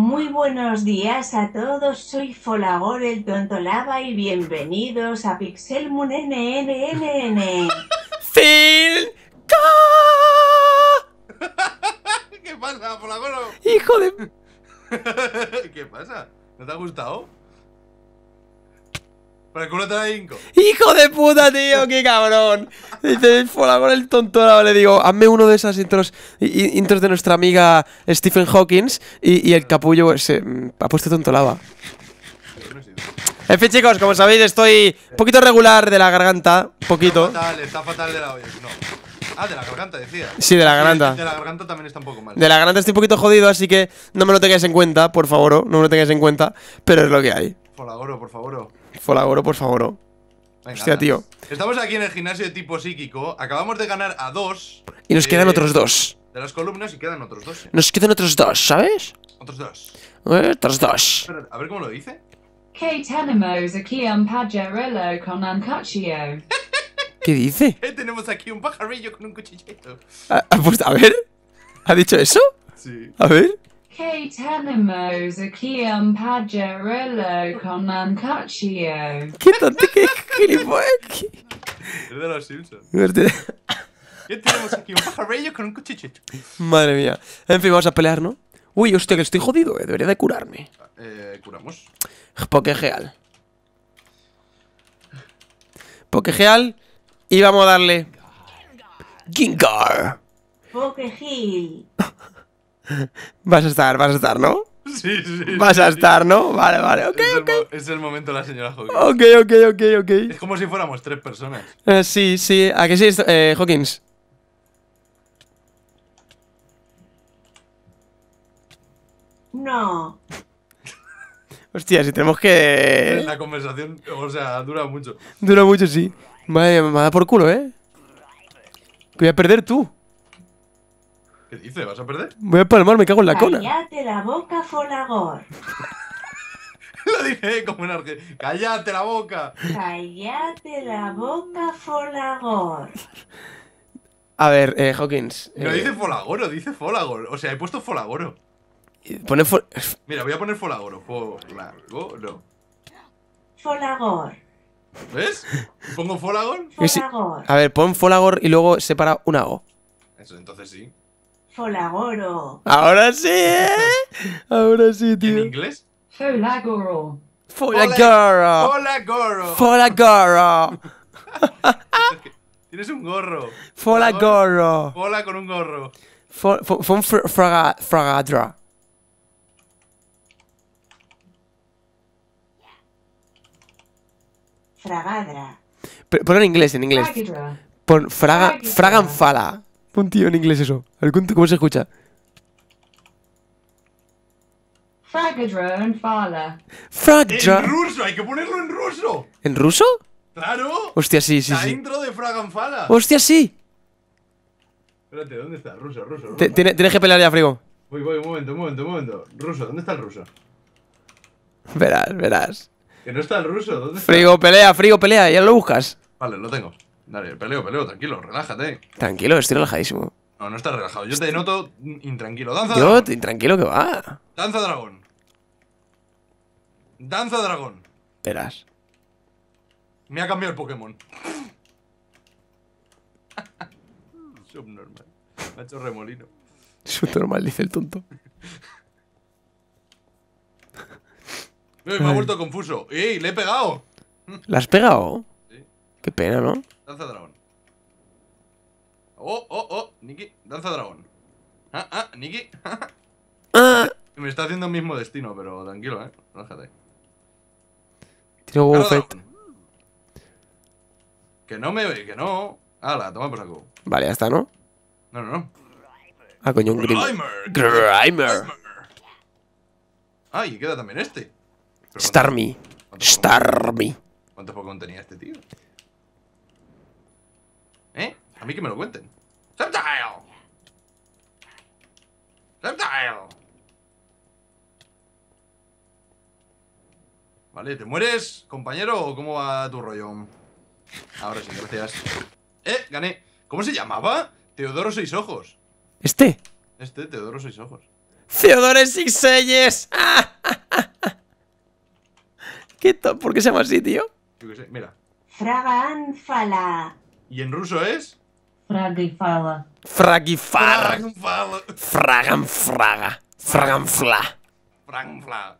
Muy buenos días a todos, soy Folagor el Tontolaba y bienvenidos a Pixel Moon NNNN. ¿Qué pasa, Folagor? ¡Hijo de...! ¿Qué pasa? ¿No te ha gustado? el culo ¡Hijo de puta, tío! ¡Qué cabrón! Dice el con el tontolaba Le digo, hazme uno de esas intros, intros de nuestra amiga Stephen Hawkins. Y, el capullo se mm, ha puesto lava En fin, chicos, como sabéis, estoy poquito regular de la garganta. Poquito. Está fatal, está fatal de la Ah, de la garganta, decía. Sí, de la garganta. De la garganta también está un poco mal. De la garganta estoy un poquito jodido, así que no me lo tengáis en cuenta, por favor, no me lo tengáis en cuenta. Pero es lo que hay. Folagoro, por favor. Folagoro, por favor. Hostia, tío. Estamos aquí en el gimnasio de tipo psíquico. Acabamos de ganar a dos. Y nos quedan otros dos. De las columnas y quedan otros dos. ¿eh? Nos quedan otros dos, ¿sabes? Otros dos. otros dos. a ver cómo lo dice. ¿Qué dice? Eh, tenemos aquí un pajarillo con un cuchillito. Ah, ah, pues, a ver. ¿Ha dicho eso? Sí. A ver. ¿Qué tenemos aquí un pajarello con un ¿Qué tonto? ¿Qué gilipollas? Es de los Simpsons. ¿Qué tenemos aquí un pajarillo con un cuchichicho. Madre mía. En fin, vamos a pelear, ¿no? Uy, hostia, que estoy jodido, eh. Debería de curarme. Ah, eh, curamos. Pokegeal. Pokegeal. Y vamos a darle. Gengar. Pokegeal. Vas a estar, vas a estar, ¿no? Sí, sí. Vas a estar, ¿no? Vale, vale, ok, es es el momento de la señora Hawkins. Ok, ok, ok, ok. Es como si fuéramos tres personas. Eh, sí, sí. ¿A qué sí, eh, Hawkins? No. Hostia, si tenemos que. La conversación, o sea, dura mucho. Dura mucho, sí. me va a dar por culo, ¿eh? voy a perder tú. ¿Qué dices? ¿Vas a perder? Voy a palmar, me cago en la cona. Cállate la boca, Folagor. Lo dije como en arque. ¡Cállate la boca! ¡Cállate la boca, Folagor! A ver, eh, Hawkins. No eh, dice Folagoro, dice Folagor. O sea, he puesto Folagoro. Eh, pone Mira, voy a poner Folagoro. Folagoro. Folagor. ¿Ves? ¿Pongo Folagor? Folagor. A ver, pon Folagor y luego separa una O. Eso, entonces sí. Folagoro. Ahora sí, ¿eh? Ahora sí, tío. ¿En inglés? Folagoro. Folagoro. Folagoro. Folagoro. Tienes un gorro. Folagoro. Fola con un gorro. Fon fragadra. Fragadra. Ponlo en inglés, en inglés. Pon fraga, fraganfala en inglés ¿Cómo se escucha? Fragadron Fala. ¡En ruso! ¡Hay que ponerlo en ruso! ¿En ruso? ¡Claro! Hostia, sí, sí, La intro de Fala ¡Hostia, sí! Espérate, ¿dónde está? Ruso, ruso. ruso. Tienes que pelear ya, Frigo. Voy, voy, un momento, un momento, un momento. Ruso, ¿dónde está el ruso? Verás, verás. Que no está el ruso, ¿dónde está? Frigo, pelea, Frigo, pelea. Ya lo buscas. Vale, lo tengo. Dale, peleo, peleo, tranquilo, relájate. Tranquilo, estoy relajadísimo. No, no estás relajado. Yo te noto mm, intranquilo. Danza Yo, dragón. intranquilo que va. Danza dragón. Danza dragón. Verás. Me ha cambiado el Pokémon. Subnormal. Me ha hecho remolino. Subnormal, dice el tonto. me ha vuelto confuso. ¡Ey! ¡Le he pegado! ¿La has pegado? Qué pena, ¿no? Danza dragón. Oh, oh, oh, Nicky, danza dragón. Ah, ah, Nicky. Ah, ah. Ah. Me está haciendo el mismo destino, pero tranquilo, eh. Tiene Tiro golpe Que no me ve, que no. Hala, toma por saco. Vale, ya está, ¿no? No, no, no. Ah, coño, un Grimer. Grimer. Ah, y queda también este. Starmy, Starmy. ¿Cuánto Pokémon tenía este tío? ¿Eh? A mí que me lo cuenten. ¡Septile! ¡Septile! Vale, ¿te mueres, compañero, o cómo va tu rollo? Ahora sí, gracias. ¡Eh! Gané. ¿Cómo se llamaba? Teodoro Seis Ojos. ¿Este? Este, Teodoro Seis Ojos. ¡Teodoro Seis seyes. tal? ¿Por qué se llama así, tío? Yo qué sé, mira. Anfala ¿Y en ruso es? Fragifala. y fala. Frag y fala.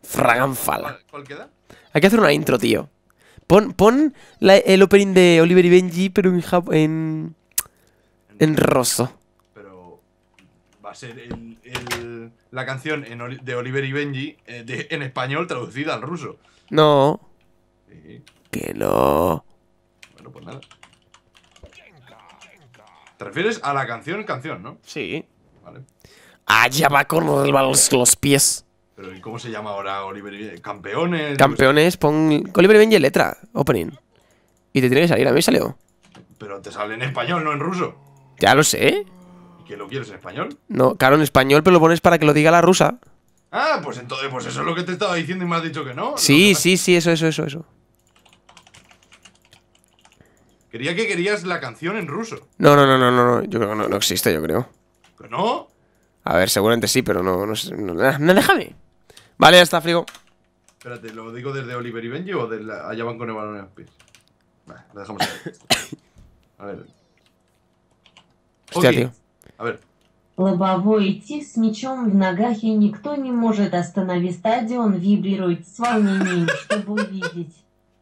fraga. fla. ¿Cuál queda? Hay que hacer una intro, tío. Pon, el opening de Oliver y Benji, pero en, en, en Pero va a ser la canción de Oliver y Benji eh, en español traducida al ruso. No. Que no. Bueno, pues nada. ¿Te refieres a la canción, canción, no? Sí. Vale. Ah, ya va con los, los pies. Pero ¿y cómo se llama ahora Oliver Campeones. Campeones, pon Oliver Benji letra, opening. Y te tiene que salir, a mí salió. Pero te sale en español, no en ruso. Ya lo sé. ¿Y que lo quieres en español? No, claro, en español, pero lo pones para que lo diga la rusa. Ah, pues entonces, pues eso es lo que te estaba diciendo y me has dicho que no. Sí, sí, sí, eso, eso, eso, eso. Quería que querías la canción en ruso. No, no, no, no, no. Yo creo que no, no existe, yo creo. ¿Que no? A ver, seguramente sí, pero no, no, no, no déjame. Vale, ya está, frigo. Espérate, ¿lo digo desde Oliver y Benji o de la, allá van con el balón en pies? Vale, lo dejamos ahí. A ver. Hostia, tío. A ver. Лобовой идти с мячом в ногах, и никто не может остановить стадион, вибрирует с волнением, чтобы увидеть.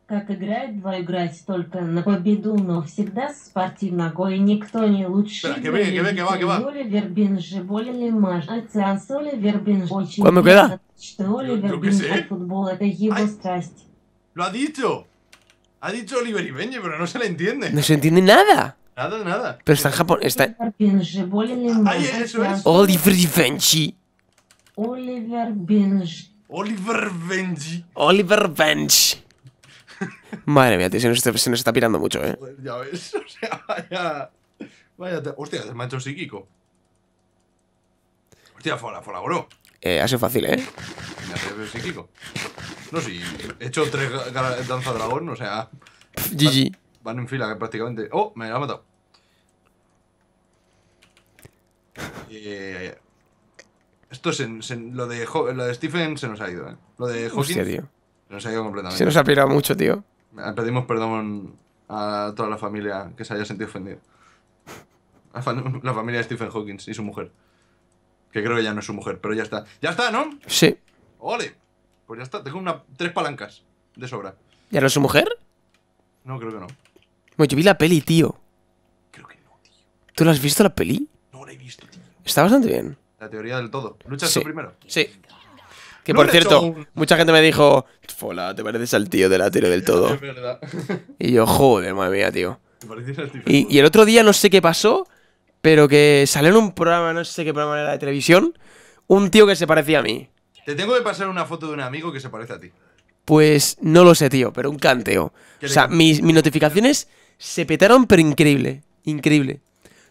как играют два играть только на победу, но всегда спортивно гой никто не лучше. Вербин же более маш. Ансоли Вербин очень. Что Оливер Вербин футбол это его страсть. Lo ha dicho. Ha dicho Oliver Ibeñe, pero no se le entiende. No se entiende nada. Nada, nada. Pero está en Japón. Está... Ay, eso es. Oliver Benji. Oliver Benji. Oliver Benji. Oliver Benji. Madre mía, tío, se nos, está pirando mucho, eh. ya ves, o sea, vaya. Vaya, hostia, ha hecho psíquico. Hostia, fola, fola, bro. Eh, ha sido fácil, eh. Me ha hecho psíquico. No, sí, he hecho tres danza dragón, o sea. GG. Van, en fila eh, prácticamente. Oh, me lo ha matado. Eh, esto se, lo, de, lo de Stephen se nos ha ido, ¿eh? Lo de Hawking ¿En serio? se nos ha ido completamente. Se nos ha pirado mucho, tío. Ah, pedimos perdón a toda la familia que se haya sentido ofendido. La familia de Stephen Hawking y su mujer. Que creo que ya no es su mujer, pero ya está. ¡Ya está, ¿no? Sí. ¡Ole! Pues ya está, tengo una, tres palancas de sobra. ¿Ya no es su mujer? No, creo que no. Bueno, yo vi la peli, tío. Creo que no, tío. ¿Tú la has visto la peli? No la he visto, tío. Está bastante bien. La teoría del todo. ¿Luchas tú primero? Sí. Que por cierto, mucha gente me dijo, Fola, te pareces al tío de la tele del todo. Y yo, joder, madre mía, tío. Y, el otro día no sé qué pasó, pero que salió en un programa, no sé qué programa era de televisión, un tío que se parecía a mí. Te tengo que pasar una foto de un amigo que se parece a ti. Pues no lo sé, tío, pero un canteo. O sea, mis notificaciones se petaron, pero increíble. Increíble.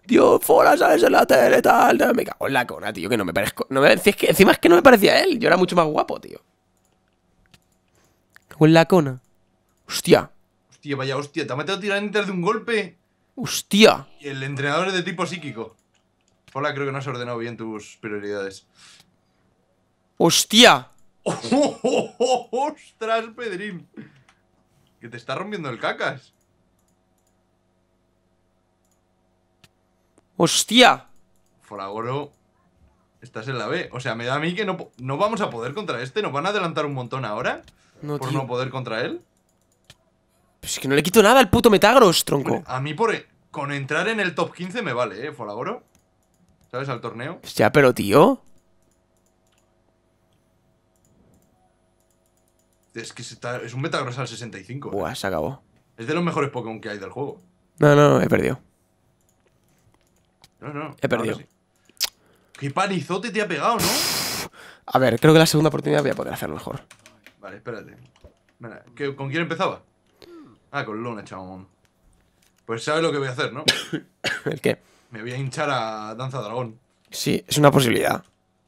Dios, Fora, sales en la tele, tal, tal. Me cago en la cona, tío, que no me parezco. No me, que, encima es que no me parecía él. Yo era mucho más guapo, tío. ¿Con en la cona. Hostia. Hostia, vaya hostia. Te ha metido tirantes de un golpe. Hostia. Y el entrenador es de tipo psíquico. Hola, creo que no has ordenado bien tus prioridades. Hostia. ¡Oh, oh, oh, ¡Ostras, Pedrín! Que te está rompiendo el cacas. ¡Hostia! Foragoro estás en la B. O sea, me da a mí que no, no vamos a poder contra este. ¿Nos van a adelantar un montón ahora? por no poder contra él. Pues es que no le quito nada al puto Metagross, tronco. A mí por e-, con entrar en el top 15 me vale, eh, Foragoro ¿Sabes? Al torneo. Pues ya, pero tío. Es que es un Metagross al 65. ¿eh? Buah, se acabó. Es de los mejores Pokémon que hay del juego. No, no, he perdido. He perdido. Qué palizote te ha pegado, ¿no? A ver, creo que la segunda oportunidad voy a poder hacer mejor. Vale, espérate. ¿Con quién empezaba? Ah, con Luna, chabón. Pues sabes lo que voy a hacer, ¿no? ¿El qué? Me voy a hinchar a Danza Dragón. Sí, es una posibilidad.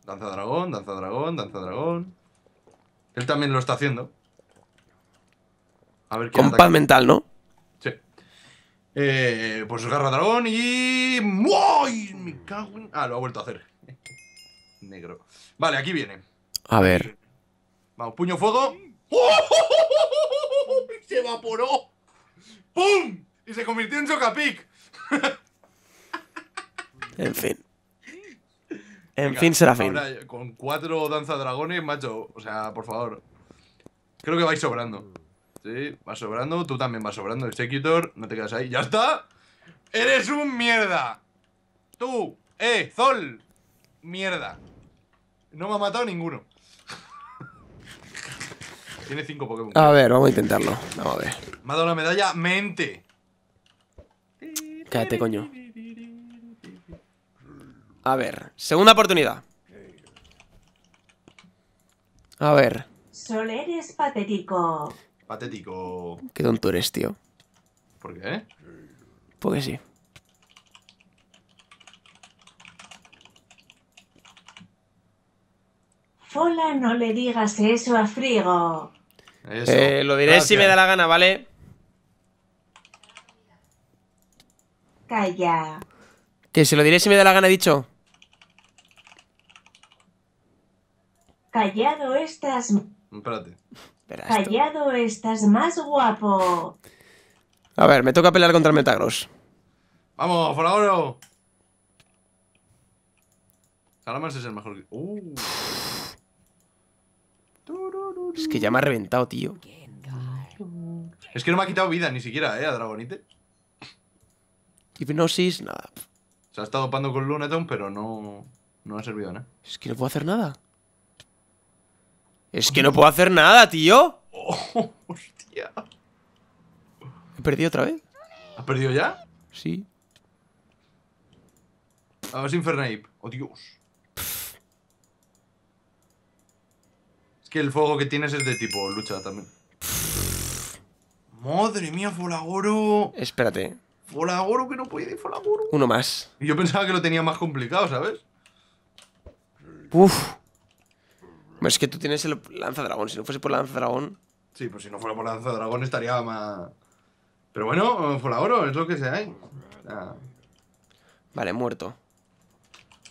Danza Dragón, Danza Dragón, Danza Dragón. Él también lo está haciendo. A ver qué. Con pan mental, ¿no? Eh, pues garra dragón y... ¡Muy! Me cago en... Ah, lo ha vuelto a hacer. Negro. Vale, aquí viene. A ver. Vamos, puño fuego. ¡Oh! Se evaporó. ¡Pum! Y se convirtió en Chocapic en fin. En fin será fin. con cuatro danza dragones, macho. O sea, por favor. Creo que vais sobrando. Sí, vas sobrando, tú también vas sobrando, Executor, no te quedas ahí, ¡ya está! ¡Eres un mierda! ¡Tú! ¡Eh, Zol! ¡Mierda! No me ha matado ninguno Tiene cinco Pokémon A ver, vamos a intentarlo, vamos a ver Me ha dado la medalla, mente Cállate, coño A ver, segunda oportunidad A ver Sol, eres patético Patético. Qué tonto eres, tío. ¿Por qué? Porque sí. Fola, no le digas eso a Frigo. Eh, lo diré si me da la gana, ¿vale? Calla. Que se lo diré si me da la gana, he dicho. Callado estás. Espérate. Callado estás más guapo. A ver, me toca pelear contra el Metagross. Vamos, por ahora. Calamars es el mejor. Uh. Es que ya me ha reventado, tío. Es que no me ha quitado vida ni siquiera, eh, a Dragonite. Hipnosis, nada. Se ha estado pando con Luneton, pero no, no ha servido nada. ¿no? Es que no puedo hacer nada. Es que no puedo hacer nada, tío. Oh, hostia. ¿He perdido otra vez? ¿Has perdido ya? Sí. A ver Infernape. Oh, Dios. Es que el fuego que tienes es de tipo lucha también. Madre mía, Folagoro. Espérate. Folagoro que no puede, Folagoro. Uno más. yo pensaba que lo tenía más complicado, ¿sabes? Uf. Es que tú tienes el lanzadragón. Si no fuese por lanza dragón Sí, pues si no fuera por lanza dragón estaría más. Pero bueno, por es lo que se Vale, muerto.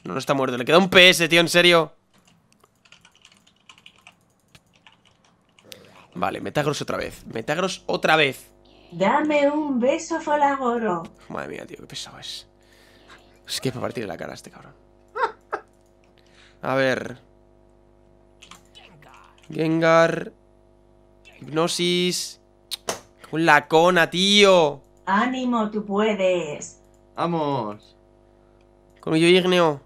No, no está muerto. Le queda un PS, tío, en serio. Vale, Metagross otra vez. Metagross otra vez. Dame un beso, Folagoro. Madre mía, tío, qué pesado es. Es que es para partirle la cara este cabrón. A ver. Gengar. hipnosis, Un lacona, tío. Ánimo, tú puedes. Vamos. Con yo Igneo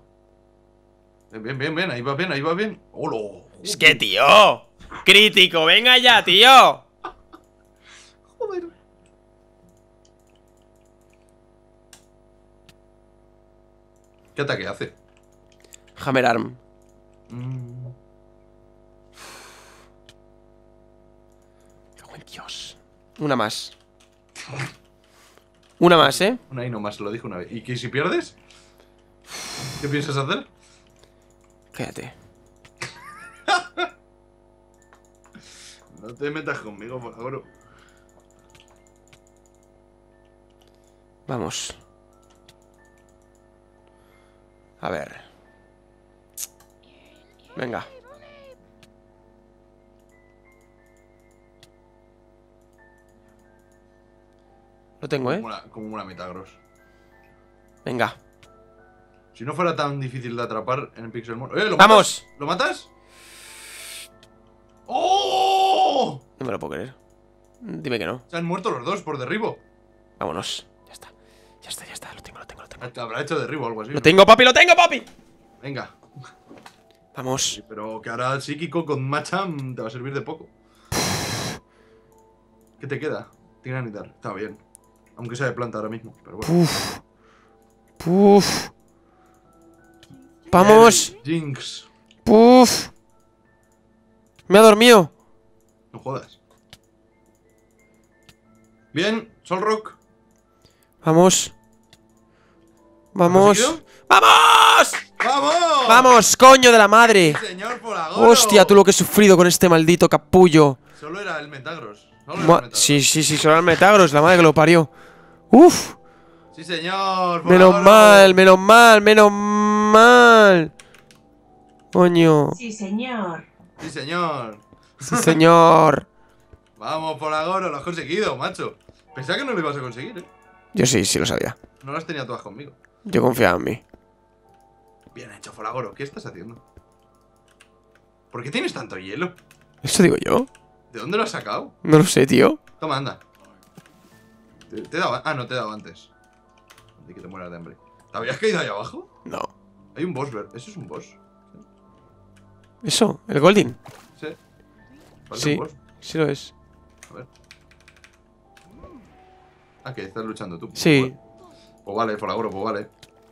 Bien, bien, bien, ahí va bien, ahí va bien. ¡Holo! Es que, tío. Crítico, venga ya, tío. Joder. ¿Qué ataque hace? Hammer Arm. Mm. Una más. Una más, ¿eh? Una y no más, lo dije una vez. ¿Y qué si pierdes? ¿Qué piensas hacer? Quédate. no te metas conmigo, por favor. Vamos. A ver. Venga. Lo tengo, ¿eh? Como una Metagross. Venga. Si no fuera tan difícil de atrapar en el Pixel ¡Eh, ¡Vamos! ¿Lo matas? ¡Oh! No me lo puedo creer. Dime que no. Se han muerto los dos por derribo. Vámonos. Ya está. Ya está, ya está. Lo tengo, lo tengo, lo tengo. habrá hecho derribo o algo así. ¡Lo tengo, papi! ¡Lo tengo, papi! Venga. Vamos. pero que ahora el psíquico con Macham te va a servir de poco. ¿Qué te queda? tiene Tiranitar. Está bien. Aunque sea de planta ahora mismo, pero bueno. Puf. Puf. ¡Vamos! Jinx. ¡Puf! Me ha dormido. No jodas. Bien, Solrock. Vamos. Vamos. ¡Vamos! ¡Vamos! ¡Vamos, coño de la madre! Hostia, tú lo que he sufrido con este maldito capullo. Solo era el Metagross Sí, sí, sí, solo era el Metagross la madre que lo parió. ¡Uf! Sí, señor. Menos mal, menos mal, menos mal. Coño. Sí, señor. Sí, señor. Sí, señor. Vamos, por lo has conseguido, macho. Pensaba que no lo ibas a conseguir, eh. Yo sí, sí lo sabía. No las tenía todas conmigo. Yo confiaba en mí. Bien hecho, Polagoro, ¿Qué estás haciendo? ¿Por qué tienes tanto hielo? Eso digo yo. ¿De dónde lo has sacado? No lo sé, tío. Toma, anda. Te, he daba. Ah, no, te he dado antes. Andy, que te mueras de hambre. ¿Te habías caído ahí abajo? No. Hay un boss, ¿verdad? Eso es un boss. ¿Eso? ¿El Golden? Sí. sí, un boss? sí lo es. A ver. Ah, que estás luchando tú. Sí. Pues, pues vale, por ahora, pues vale.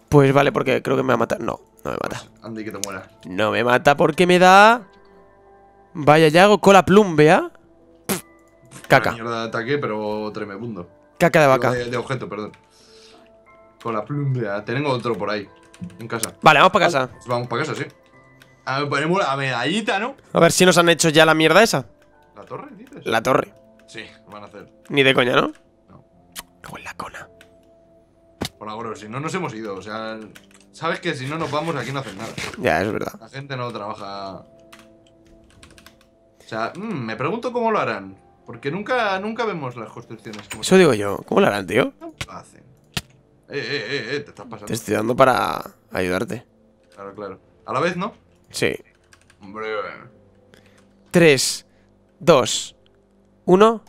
Pues vale, porque creo que me va a matar. No, no me mata. Pues Andy, que te mueras. No me mata porque me da. Vaya, ya hago cola plumbea. Caca. Una mierda de ataque, pero tremebundo. Caca de vaca. De, objeto, perdón. Con la pluma. Tengo otro por ahí. En casa. Vale, vamos para casa. Ah, pues vamos para casa, sí. A ver, ponemos la medallita, ¿no? A ver si nos han hecho ya la mierda esa. ¿La torre, dices? La torre. Sí, van a hacer. Ni de coña, ¿no? No. Con la cona. Por ahora, si no nos hemos ido, o sea. Sabes que si no nos vamos aquí no hacen nada. Ya, es verdad. La gente no trabaja. O sea, mm, me pregunto cómo lo harán. Porque nunca, nunca vemos las construcciones. Como Eso digo yo. ¿Cómo lo harán, tío? No hacen. Eh, eh, eh, eh, te estás pasando. Te estoy dando para ayudarte. Claro, claro. ¿A la vez, no? Sí. Hombre. Tres Dos Uno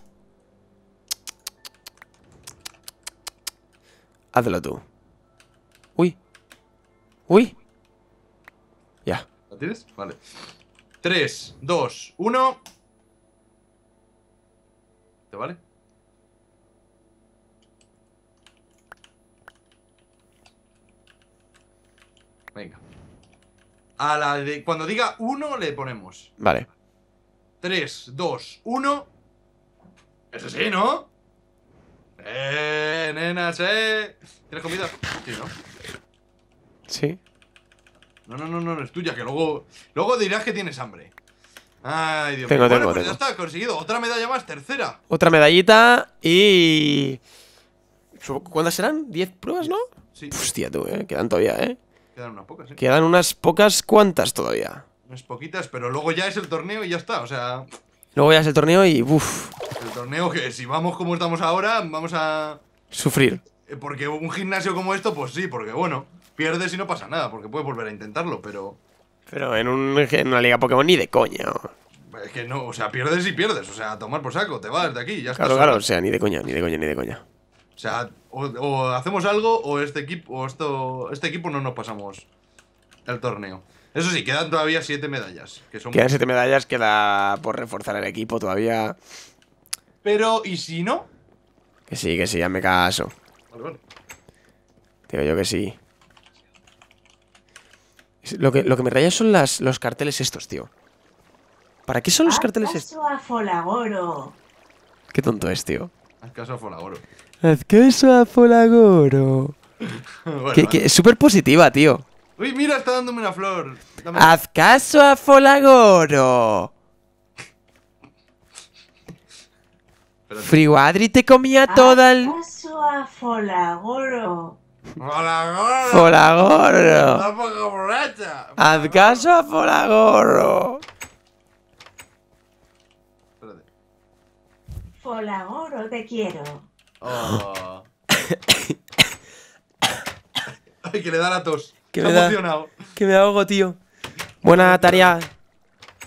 Hazlo tú. Uy. Uy. Ya. ¿La tienes? Vale. Tres Dos Uno ¿Te vale? Venga. A la de. Cuando diga uno, le ponemos. Vale. 3, 2, 1. Eso sí, ¿no? Eh, nenas, eh. ¿Tienes comida? Sí, ¿no? Sí. No, no, no, no, es tuya, que luego. Luego dirás que tienes hambre. Ay, Dios tengo, mío. Tengo, bueno, pues ya está, conseguido. Otra medalla más, tercera. Otra medallita y. ¿Cuántas serán? Diez pruebas, no? Sí. Hostia, tú, eh. Quedan todavía, eh. Quedan unas pocas, eh. Quedan unas pocas cuantas todavía. Unas poquitas, pero luego ya es el torneo y ya está, o sea. Luego ya es el torneo y. uff. El torneo que si vamos como estamos ahora, vamos a. Sufrir. Eh, porque un gimnasio como esto, pues sí, porque bueno, pierdes y no pasa nada, porque puedes volver a intentarlo, pero. Pero en, una liga Pokémon ni de coña. Es que no, o sea, pierdes y pierdes. O sea, tomar por saco, te vas de aquí, ya Claro, claro, o sea, ni de coña, ni de coña, ni de coña. O sea, o, hacemos algo o este equipo esto, este equipo no nos pasamos el torneo. Eso sí, quedan todavía siete medallas. quedan siete medallas, queda por reforzar el equipo todavía. Pero, ¿y si no? Que sí, que sí, ya me caso. Vale, yo que sí. Lo que, me raya son los carteles estos, tío. ¿Para qué son los carteles estos? Haz caso a Folagoro. Qué tonto es, tío. Haz caso a Folagoro. Haz caso a Folagoro. que, es súper positiva, tío. Uy, mira, está dándome una flor. Haz caso a Folagoro. Friwadri te comía toda el. Haz caso a Folagoro. Folagorro. Folagorro. Haz caso a Folagorro. Folagorro, te quiero. Oh. Ay, que le da la tos. Que me, da, que me ahogo, tío. Buena tarea.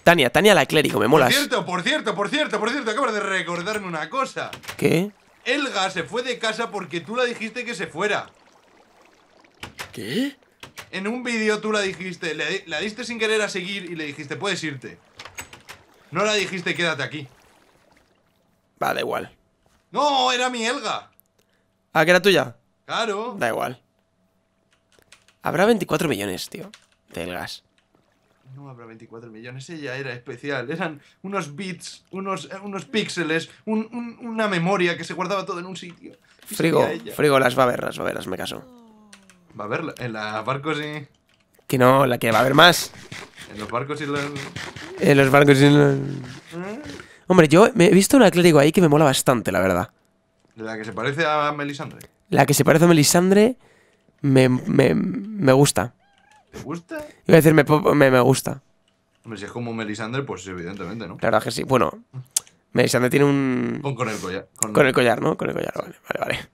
Tania, Tania la clérigo, me molas. Por cierto, por cierto, por cierto, por cierto, acabas de recordarme una cosa. ¿Qué? Elga se fue de casa porque tú la dijiste que se fuera. ¿Qué? En un vídeo tú la dijiste, la diste sin querer a seguir y le dijiste, puedes irte. No la dijiste, quédate aquí. Va, da igual. No, era mi Helga. Ah, que era tuya. Claro. Da igual. Habrá 24 millones, tío, de elgas. No habrá 24 millones, ella era especial. Eran unos bits, unos, eh, unos píxeles, una memoria que se guardaba todo en un sitio. Frigo, frigo, las baberas, baberas, me caso. Va a haber en los barcos y. Que no, la que va a haber más. en los barcos y los. En los barcos y los. Hombre, yo me he visto una Atlético ahí que me mola bastante, la verdad. ¿La que se parece a Melisandre? La que se parece a Melisandre me, me, me gusta. ¿Te gusta? Iba a decir, me, me, me gusta. Hombre, si es como Melisandre, pues evidentemente, ¿no? La verdad que sí. Bueno, Melisandre tiene un. Con, el collar. Con, con el collar, ¿no? Con el collar, vale, vale, vale.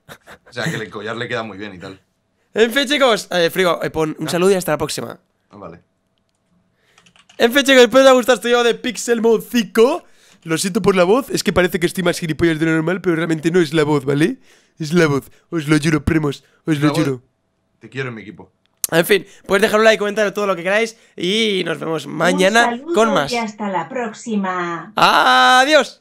O sea, que el collar le queda muy bien y tal. En fin, chicos, eh, Frigo, eh, un ah. saludo y hasta la próxima. Ah, vale. En fin, chicos, espero que os haya gustado este video de Pixel Mode 5. Lo siento por la voz, es que parece que estoy más gilipollas de lo normal, pero realmente no es la voz, ¿vale? Es la voz, os lo juro, primos, os lo juro. Te quiero en mi equipo. En fin, puedes dejar un like, comentar todo lo que queráis y nos vemos mañana con más. Y hasta la próxima. Adiós.